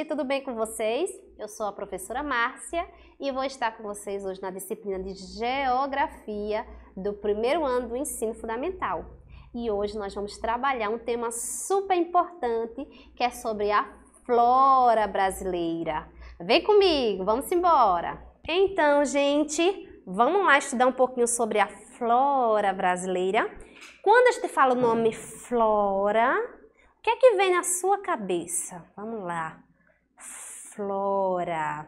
gente, tudo bem com vocês? Eu sou a professora Márcia e vou estar com vocês hoje na disciplina de Geografia do primeiro ano do ensino fundamental. E hoje nós vamos trabalhar um tema super importante que é sobre a flora brasileira. Vem comigo, vamos embora! Então, gente, vamos lá estudar um pouquinho sobre a flora brasileira. Quando a gente fala o nome flora, o que é que vem na sua cabeça? Vamos lá flora.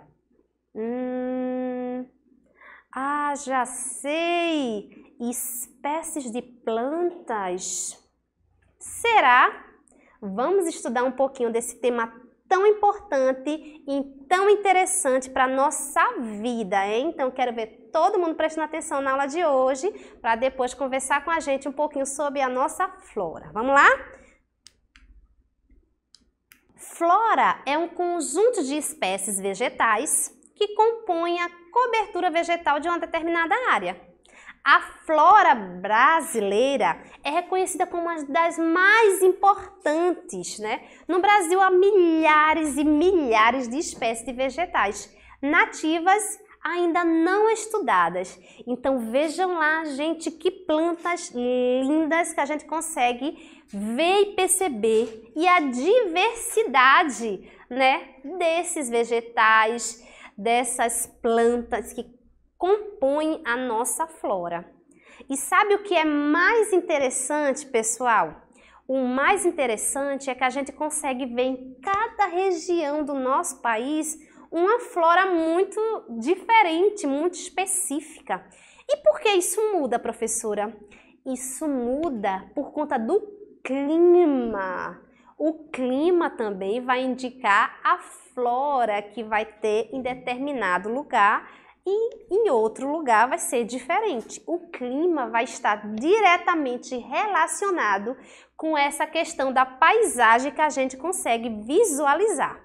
Hum, ah, já sei! Espécies de plantas. Será? Vamos estudar um pouquinho desse tema tão importante e tão interessante para a nossa vida, hein? Então, quero ver todo mundo prestando atenção na aula de hoje para depois conversar com a gente um pouquinho sobre a nossa flora. Vamos lá? Flora é um conjunto de espécies vegetais que compõem a cobertura vegetal de uma determinada área. A flora brasileira é reconhecida como uma das mais importantes, né? No Brasil há milhares e milhares de espécies de vegetais nativas ainda não estudadas. Então vejam lá, gente, que plantas lindas que a gente consegue ver e perceber e a diversidade, né, desses vegetais, dessas plantas que compõem a nossa flora. E sabe o que é mais interessante, pessoal? O mais interessante é que a gente consegue ver em cada região do nosso país uma flora muito diferente, muito específica. E por que isso muda, professora? Isso muda por conta do clima. O clima também vai indicar a flora que vai ter em determinado lugar e em outro lugar vai ser diferente. O clima vai estar diretamente relacionado com essa questão da paisagem que a gente consegue visualizar.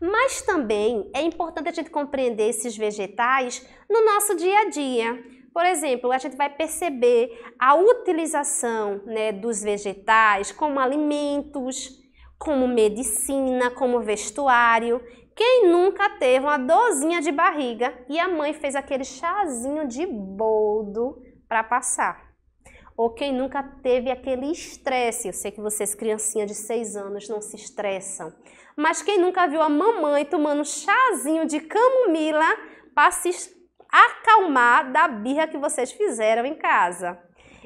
Mas também é importante a gente compreender esses vegetais no nosso dia a dia por exemplo, a gente vai perceber a utilização né, dos vegetais como alimentos, como medicina, como vestuário. Quem nunca teve uma dorzinha de barriga e a mãe fez aquele chazinho de boldo para passar? Ou quem nunca teve aquele estresse? Eu sei que vocês, criancinhas de 6 anos, não se estressam. Mas quem nunca viu a mamãe tomando chazinho de camomila para se acalmar da birra que vocês fizeram em casa.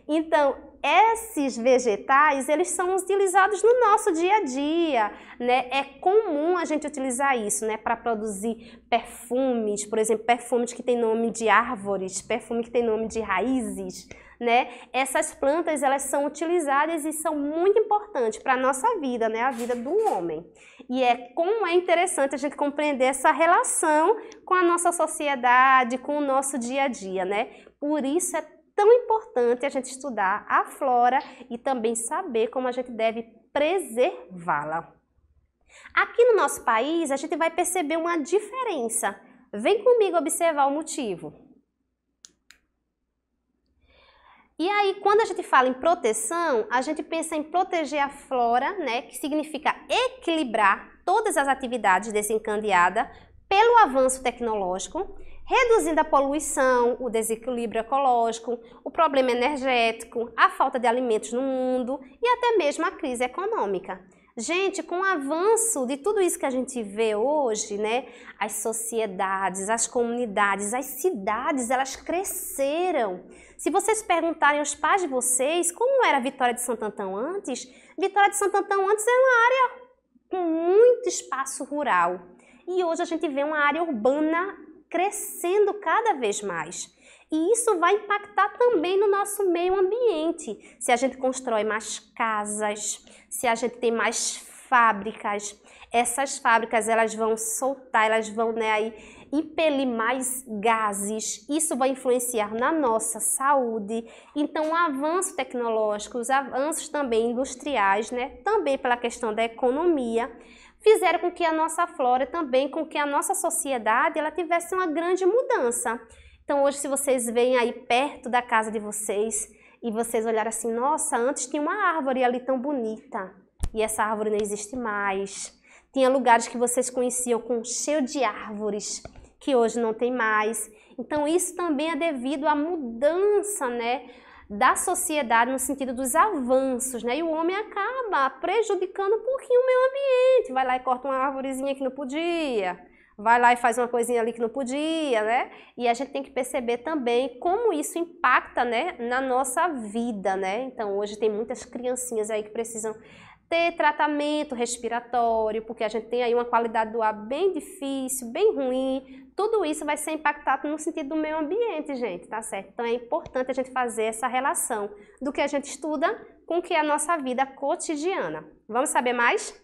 Então, esses vegetais, eles são utilizados no nosso dia a dia, né? É comum a gente utilizar isso, né, para produzir perfumes, por exemplo, perfumes que têm nome de árvores, perfume que tem nome de raízes, né? Essas plantas, elas são utilizadas e são muito importantes para a nossa vida, né? A vida do homem. E é como é interessante a gente compreender essa relação com a nossa sociedade, com o nosso dia a dia, né? Por isso é tão importante a gente estudar a flora e também saber como a gente deve preservá-la. Aqui no nosso país, a gente vai perceber uma diferença. Vem comigo observar o motivo. E aí, quando a gente fala em proteção, a gente pensa em proteger a flora, né, que significa equilibrar todas as atividades desencandeadas pelo avanço tecnológico, reduzindo a poluição, o desequilíbrio ecológico, o problema energético, a falta de alimentos no mundo e até mesmo a crise econômica. Gente, com o avanço de tudo isso que a gente vê hoje, né? As sociedades, as comunidades, as cidades, elas cresceram. Se vocês perguntarem aos pais de vocês como era a Vitória de Santo Antão antes, Vitória de Santo Antão antes era uma área com muito espaço rural. E hoje a gente vê uma área urbana crescendo cada vez mais. E isso vai impactar também no nosso meio ambiente. Se a gente constrói mais casas, se a gente tem mais fábricas, essas fábricas elas vão soltar, elas vão né, aí, impelir mais gases. Isso vai influenciar na nossa saúde. Então, o avanço tecnológico, os avanços também industriais, né, também pela questão da economia, fizeram com que a nossa flora também, com que a nossa sociedade, ela tivesse uma grande mudança. Então hoje se vocês vêm aí perto da casa de vocês e vocês olharem assim, nossa, antes tinha uma árvore ali tão bonita e essa árvore não existe mais. Tinha lugares que vocês conheciam com cheio de árvores que hoje não tem mais. Então isso também é devido à mudança, né, da sociedade no sentido dos avanços, né? E o homem acaba prejudicando um pouquinho o meio ambiente. Vai lá e corta uma árvorezinha que não podia vai lá e faz uma coisinha ali que não podia, né? E a gente tem que perceber também como isso impacta, né, na nossa vida, né? Então, hoje tem muitas criancinhas aí que precisam ter tratamento respiratório, porque a gente tem aí uma qualidade do ar bem difícil, bem ruim. Tudo isso vai ser impactado no sentido do meio ambiente, gente, tá certo? Então é importante a gente fazer essa relação do que a gente estuda com o que é a nossa vida cotidiana. Vamos saber mais?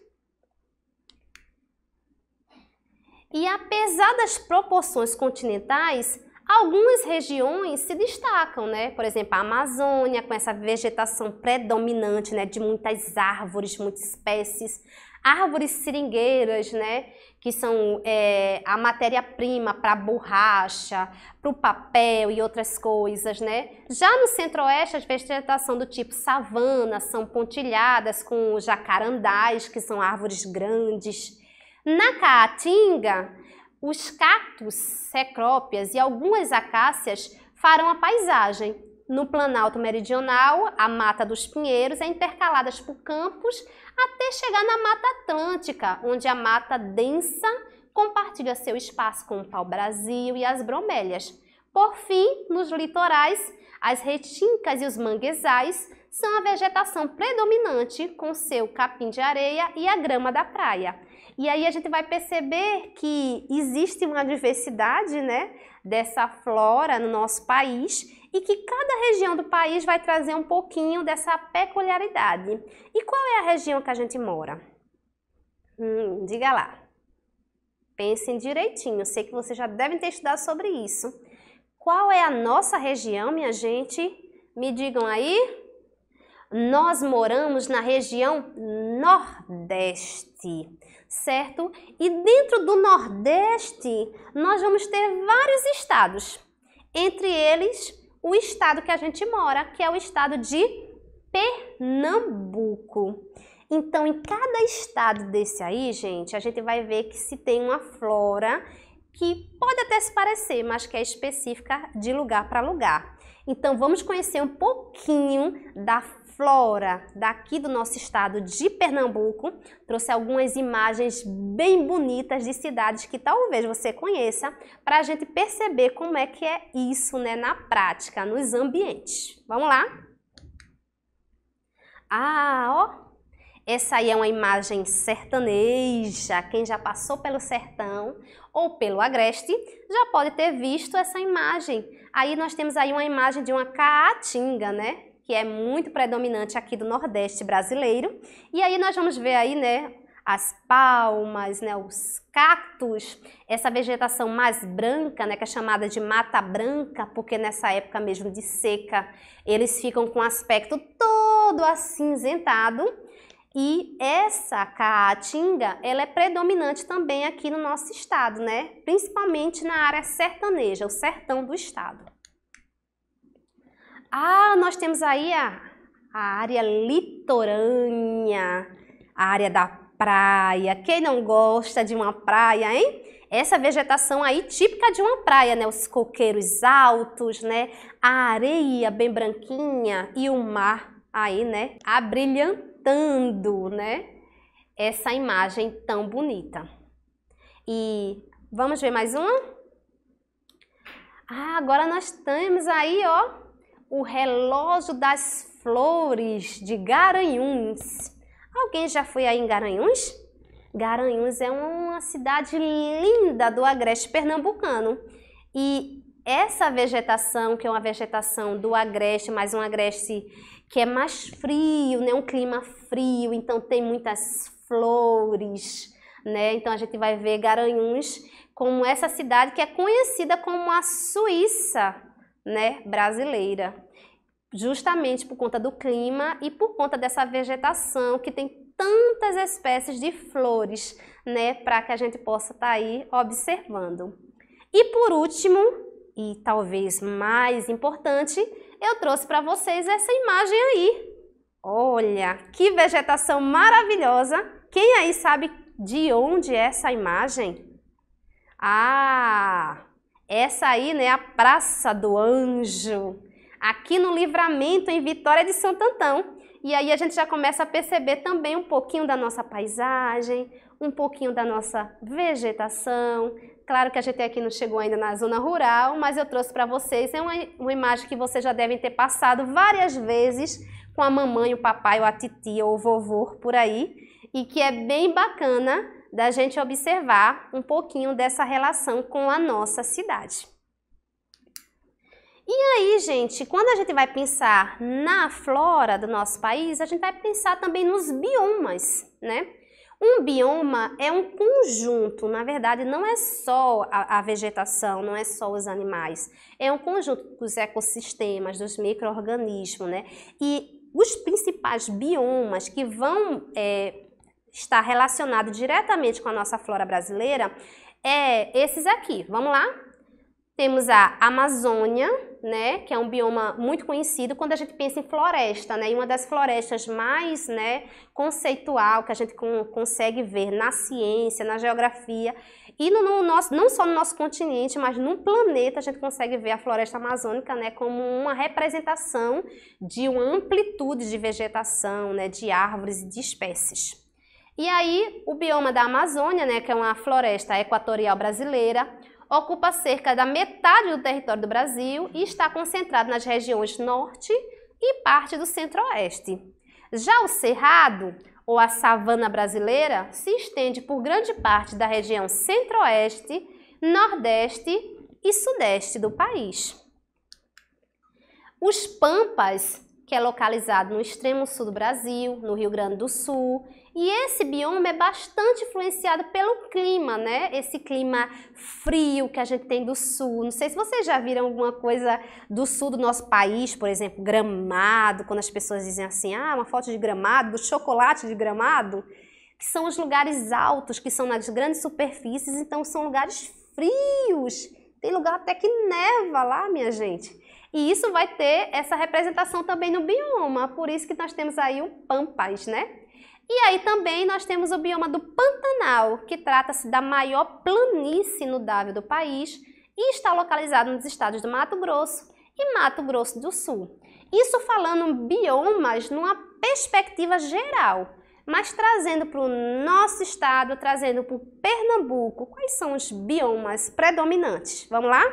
E apesar das proporções continentais, algumas regiões se destacam, né? Por exemplo, a Amazônia, com essa vegetação predominante, né, de muitas árvores, muitas espécies, árvores seringueiras, né, que são é, a matéria-prima para borracha, para o papel e outras coisas, né. Já no centro-oeste, as vegetação do tipo savana são pontilhadas com jacarandás, que são árvores grandes, na caatinga, os cactos, cecrópias e algumas acácias farão a paisagem. No Planalto Meridional, a Mata dos Pinheiros é intercalada por campos até chegar na Mata Atlântica, onde a mata densa compartilha seu espaço com o pau-brasil e as bromélias. Por fim, nos litorais, as retincas e os manguezais são a vegetação predominante, com seu capim de areia e a grama da praia. E aí a gente vai perceber que existe uma diversidade, né, dessa flora no nosso país e que cada região do país vai trazer um pouquinho dessa peculiaridade. E qual é a região que a gente mora? Hum, diga lá. Pensem direitinho, sei que vocês já devem ter estudado sobre isso. Qual é a nossa região, minha gente? Me digam aí. Nós moramos na região Nordeste certo? E dentro do Nordeste, nós vamos ter vários estados. Entre eles, o estado que a gente mora, que é o estado de Pernambuco. Então, em cada estado desse aí, gente, a gente vai ver que se tem uma flora que pode até se parecer, mas que é específica de lugar para lugar. Então, vamos conhecer um pouquinho da Flora, daqui do nosso estado de Pernambuco, trouxe algumas imagens bem bonitas de cidades que talvez você conheça, para a gente perceber como é que é isso né, na prática, nos ambientes. Vamos lá? Ah, ó! Essa aí é uma imagem sertaneja. Quem já passou pelo sertão ou pelo agreste já pode ter visto essa imagem. Aí nós temos aí uma imagem de uma caatinga, né? que é muito predominante aqui do Nordeste brasileiro. E aí nós vamos ver aí, né, as palmas, né, os cactos, essa vegetação mais branca, né, que é chamada de mata branca, porque nessa época mesmo de seca, eles ficam com um aspecto todo acinzentado. E essa caatinga, ela é predominante também aqui no nosso estado, né? Principalmente na área sertaneja, o sertão do estado. Ah, nós temos aí a, a área litorânea, a área da praia. Quem não gosta de uma praia, hein? Essa vegetação aí típica de uma praia, né? Os coqueiros altos, né? A areia bem branquinha e o mar aí, né? Abrilhantando, né? Essa imagem tão bonita. E vamos ver mais uma? Ah, agora nós temos aí, ó, o relógio das flores de Garanhuns. Alguém já foi aí em Garanhuns? Garanhuns é uma cidade linda do agreste pernambucano. E essa vegetação, que é uma vegetação do agreste, mas um agreste que é mais frio, né? um clima frio, então tem muitas flores. Né? Então a gente vai ver Garanhuns como essa cidade que é conhecida como a Suíça né, brasileira, justamente por conta do clima e por conta dessa vegetação que tem tantas espécies de flores, né, para que a gente possa estar tá aí observando. E por último, e talvez mais importante, eu trouxe para vocês essa imagem aí. Olha, que vegetação maravilhosa! Quem aí sabe de onde é essa imagem? Ah, essa aí, né, a Praça do Anjo, aqui no Livramento, em Vitória de Santo Antão. E aí a gente já começa a perceber também um pouquinho da nossa paisagem, um pouquinho da nossa vegetação. Claro que a gente aqui não chegou ainda na zona rural, mas eu trouxe para vocês é uma, uma imagem que vocês já devem ter passado várias vezes com a mamãe, o papai, ou a titia ou o vovô por aí, e que é bem bacana da gente observar um pouquinho dessa relação com a nossa cidade. E aí, gente, quando a gente vai pensar na flora do nosso país, a gente vai pensar também nos biomas, né? Um bioma é um conjunto, na verdade, não é só a, a vegetação, não é só os animais, é um conjunto dos ecossistemas, dos micro-organismos, né? E os principais biomas que vão é, está relacionado diretamente com a nossa flora brasileira é esses aqui. Vamos lá? Temos a Amazônia, né, que é um bioma muito conhecido quando a gente pensa em floresta, né, e uma das florestas mais, né, conceitual que a gente com, consegue ver na ciência, na geografia e no, no, nosso, não só no nosso continente, mas no planeta a gente consegue ver a floresta amazônica, né, como uma representação de uma amplitude de vegetação, né, de árvores e de espécies. E aí, o bioma da Amazônia, né, que é uma floresta equatorial brasileira, ocupa cerca da metade do território do Brasil e está concentrado nas regiões norte e parte do centro-oeste. Já o cerrado, ou a savana brasileira, se estende por grande parte da região centro-oeste, nordeste e sudeste do país. Os pampas, que é localizado no extremo sul do Brasil, no Rio Grande do Sul, e esse bioma é bastante influenciado pelo clima, né? Esse clima frio que a gente tem do sul. Não sei se vocês já viram alguma coisa do sul do nosso país, por exemplo, gramado, quando as pessoas dizem assim, ah, uma foto de gramado, do chocolate de gramado, que são os lugares altos, que são nas grandes superfícies, então são lugares frios. Tem lugar até que neva lá, minha gente. E isso vai ter essa representação também no bioma, por isso que nós temos aí o Pampas, né? E aí também nós temos o bioma do Pantanal, que trata-se da maior planície inundável do país e está localizado nos estados do Mato Grosso e Mato Grosso do Sul. Isso falando biomas numa perspectiva geral, mas trazendo para o nosso estado, trazendo para o Pernambuco, quais são os biomas predominantes? Vamos lá?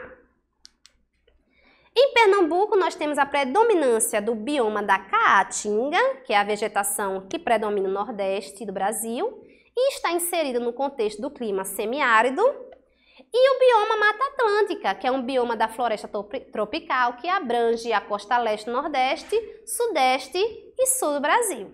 Em Pernambuco, nós temos a predominância do bioma da caatinga, que é a vegetação que predomina o nordeste do Brasil, e está inserida no contexto do clima semiárido, e o bioma Mata Atlântica, que é um bioma da floresta tropical que abrange a costa leste, nordeste, sudeste e sul do Brasil.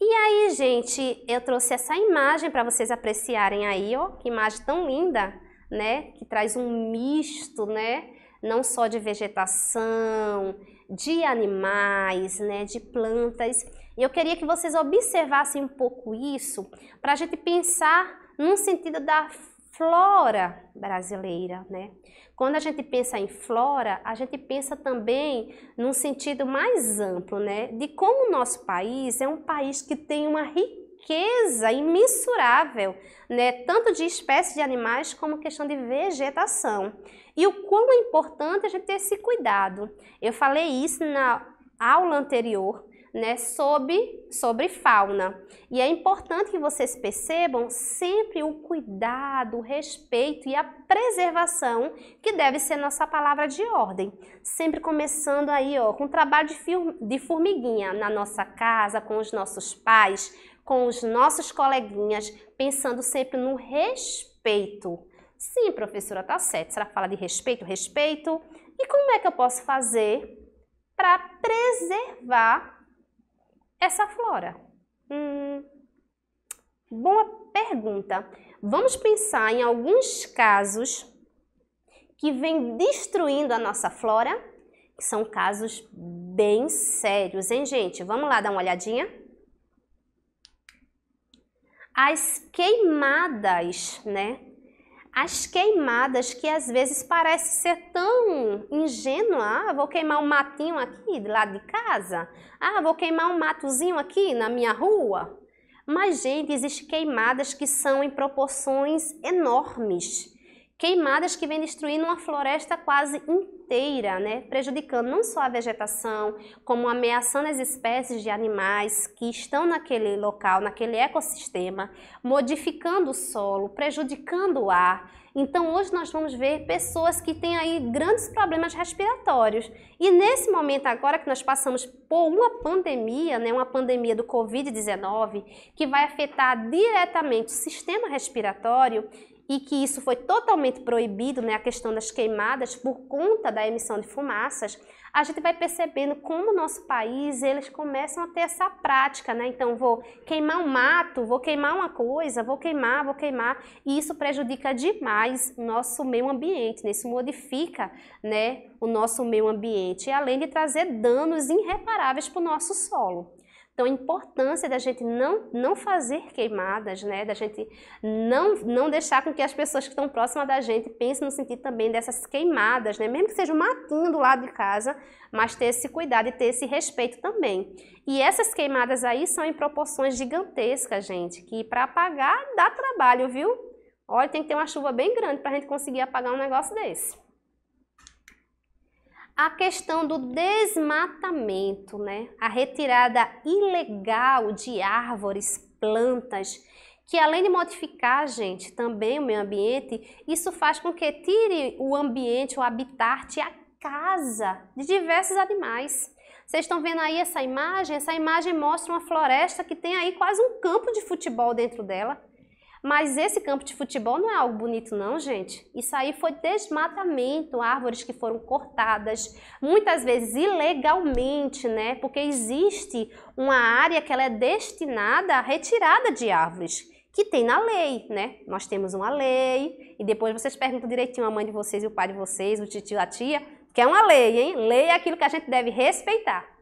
E aí, gente, eu trouxe essa imagem para vocês apreciarem aí, ó, que imagem tão linda, né? Que traz um misto, né? não só de vegetação, de animais, né, de plantas. E eu queria que vocês observassem um pouco isso para a gente pensar num sentido da flora brasileira, né? Quando a gente pensa em flora, a gente pensa também num sentido mais amplo, né? De como o nosso país é um país que tem uma riqueza riqueza imensurável, né, tanto de espécies de animais como questão de vegetação. E o quão é importante a gente ter esse cuidado. Eu falei isso na aula anterior, né, sobre, sobre fauna. E é importante que vocês percebam sempre o cuidado, o respeito e a preservação que deve ser nossa palavra de ordem. Sempre começando aí ó, com o trabalho de formiguinha na nossa casa, com os nossos pais, com os nossos coleguinhas, pensando sempre no respeito. Sim, professora, tá certo. Será que fala de respeito? Respeito. E como é que eu posso fazer para preservar essa flora? Hum, boa pergunta. Vamos pensar em alguns casos que vêm destruindo a nossa flora, são casos bem sérios, hein, gente? Vamos lá dar uma olhadinha? As queimadas, né? as queimadas que às vezes parece ser tão ingênua. Ah, vou queimar um matinho aqui do lado de casa. Ah, vou queimar um matozinho aqui na minha rua. Mas, gente, existem queimadas que são em proporções enormes queimadas que vêm destruindo uma floresta quase inteira, né? prejudicando não só a vegetação, como ameaçando as espécies de animais que estão naquele local, naquele ecossistema, modificando o solo, prejudicando o ar. Então hoje nós vamos ver pessoas que têm aí grandes problemas respiratórios. E nesse momento agora que nós passamos por uma pandemia, né, uma pandemia do COVID-19, que vai afetar diretamente o sistema respiratório, e que isso foi totalmente proibido, né, a questão das queimadas por conta da emissão de fumaças, a gente vai percebendo como o nosso país, eles começam a ter essa prática, né? Então vou queimar um mato, vou queimar uma coisa, vou queimar, vou queimar, e isso prejudica demais o nosso meio ambiente, né? Isso modifica, né, o nosso meio ambiente, além de trazer danos irreparáveis para o nosso solo. Então, a importância da gente não, não fazer queimadas, né? Da gente não, não deixar com que as pessoas que estão próximas da gente pensem no sentido também dessas queimadas, né? Mesmo que seja um matinho do lado de casa, mas ter esse cuidado e ter esse respeito também. E essas queimadas aí são em proporções gigantescas, gente, que para apagar dá trabalho, viu? Olha, tem que ter uma chuva bem grande para a gente conseguir apagar um negócio desse a questão do desmatamento, né? A retirada ilegal de árvores, plantas, que além de modificar, gente, também o meio ambiente, isso faz com que tire o ambiente, o habitat, a casa de diversos animais. Vocês estão vendo aí essa imagem? Essa imagem mostra uma floresta que tem aí quase um campo de futebol dentro dela. Mas esse campo de futebol não é algo bonito, não, gente. Isso aí foi desmatamento, árvores que foram cortadas, muitas vezes ilegalmente, né? Porque existe uma área que ela é destinada à retirada de árvores que tem na lei, né? Nós temos uma lei, e depois vocês perguntam direitinho a mãe de vocês e o pai de vocês, o tio, a tia, que é uma lei, hein? Lei é aquilo que a gente deve respeitar.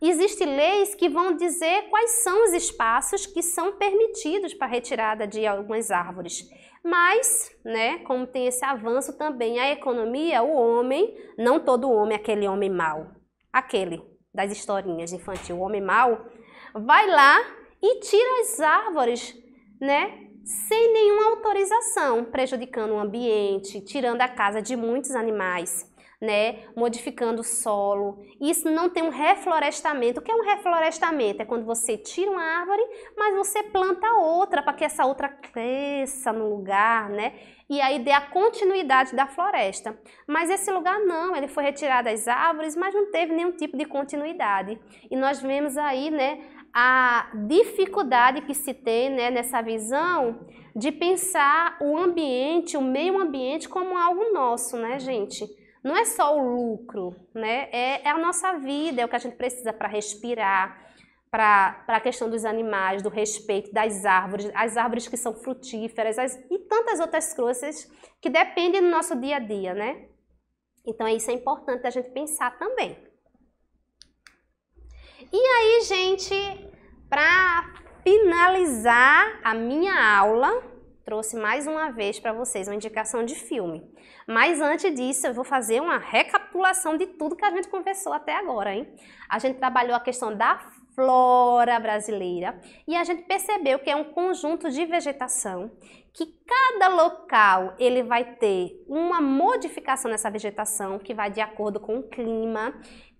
Existem leis que vão dizer quais são os espaços que são permitidos para retirada de algumas árvores. Mas, né, como tem esse avanço também a economia, o homem, não todo homem, aquele homem mau, aquele das historinhas infantil, o homem mau, vai lá e tira as árvores, né, sem nenhuma autorização, prejudicando o ambiente, tirando a casa de muitos animais né, modificando o solo. Isso não tem um reflorestamento. O que é um reflorestamento? É quando você tira uma árvore, mas você planta outra para que essa outra cresça no lugar, né? E aí dê a continuidade da floresta. Mas esse lugar não, ele foi retirado das árvores, mas não teve nenhum tipo de continuidade. E nós vemos aí, né, a dificuldade que se tem né, nessa visão de pensar o ambiente, o meio ambiente como algo nosso, né, gente? não é só o lucro, né? É, é a nossa vida, é o que a gente precisa para respirar, para a questão dos animais, do respeito, das árvores, as árvores que são frutíferas as, e tantas outras coisas que dependem do nosso dia a dia, né? Então, isso é importante a gente pensar também. E aí, gente, para finalizar a minha aula, trouxe mais uma vez para vocês uma indicação de filme. Mas antes disso, eu vou fazer uma recapitulação de tudo que a gente conversou até agora, hein? A gente trabalhou a questão da flora brasileira e a gente percebeu que é um conjunto de vegetação que cada local ele vai ter uma modificação nessa vegetação que vai de acordo com o clima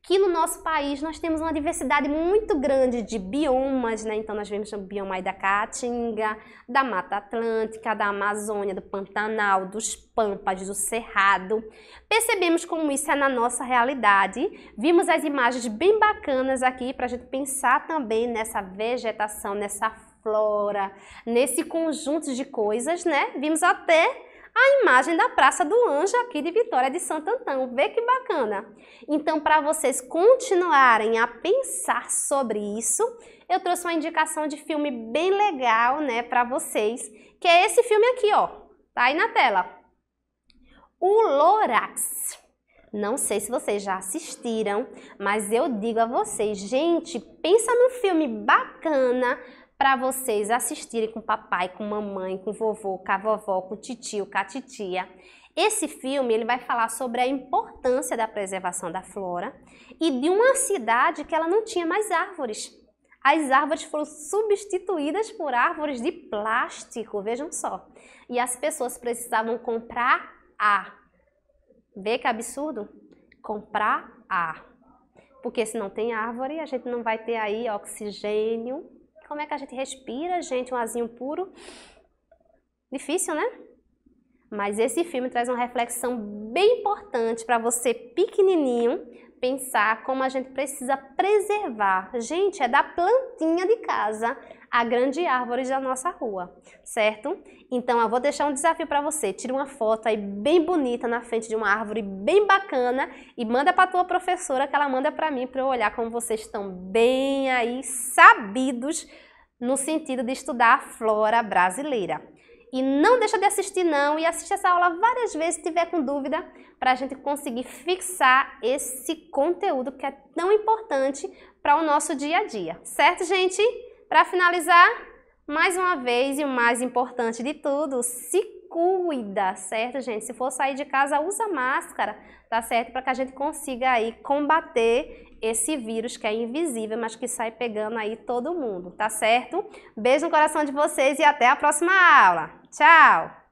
que no nosso país nós temos uma diversidade muito grande de biomas, né? Então nós vemos o bioma da Caatinga, da Mata Atlântica, da Amazônia, do Pantanal, dos Pampas, do Cerrado. Percebemos como isso é na nossa realidade. Vimos as imagens bem bacanas aqui para a gente pensar também nessa vegetação, nessa flora, nesse conjunto de coisas, né? Vimos até a imagem da Praça do Anjo aqui de Vitória de Santo Antão. Vê que bacana! Então, para vocês continuarem a pensar sobre isso, eu trouxe uma indicação de filme bem legal, né, para vocês, que é esse filme aqui, ó. Tá aí na tela. O Lorax. Não sei se vocês já assistiram, mas eu digo a vocês, gente, pensa num filme bacana para vocês assistirem com papai, com mamãe, com vovô, com a vovó, com titio, com a titia. Esse filme ele vai falar sobre a importância da preservação da flora e de uma cidade que ela não tinha mais árvores. As árvores foram substituídas por árvores de plástico, vejam só. E as pessoas precisavam comprar ar. Vê que absurdo? Comprar ar. Porque se não tem árvore, a gente não vai ter aí oxigênio, como é que a gente respira, gente, um azinho puro? Difícil, né? Mas esse filme traz uma reflexão bem importante para você pequenininho pensar como a gente precisa preservar. Gente, é da plantinha de casa a grande árvore da nossa rua, certo? Então eu vou deixar um desafio para você. Tira uma foto aí bem bonita na frente de uma árvore bem bacana e manda para tua professora que ela manda para mim para eu olhar como vocês estão bem aí sabidos no sentido de estudar a flora brasileira. E não deixa de assistir não e assiste essa aula várias vezes se tiver com dúvida para a gente conseguir fixar esse conteúdo que é tão importante para o nosso dia a dia. Certo, gente? Para finalizar, mais uma vez e o mais importante de tudo, se cuida, certo, gente? Se for sair de casa, usa máscara, tá certo? Para que a gente consiga aí combater esse vírus que é invisível, mas que sai pegando aí todo mundo, tá certo? Beijo no coração de vocês e até a próxima aula. Tchau!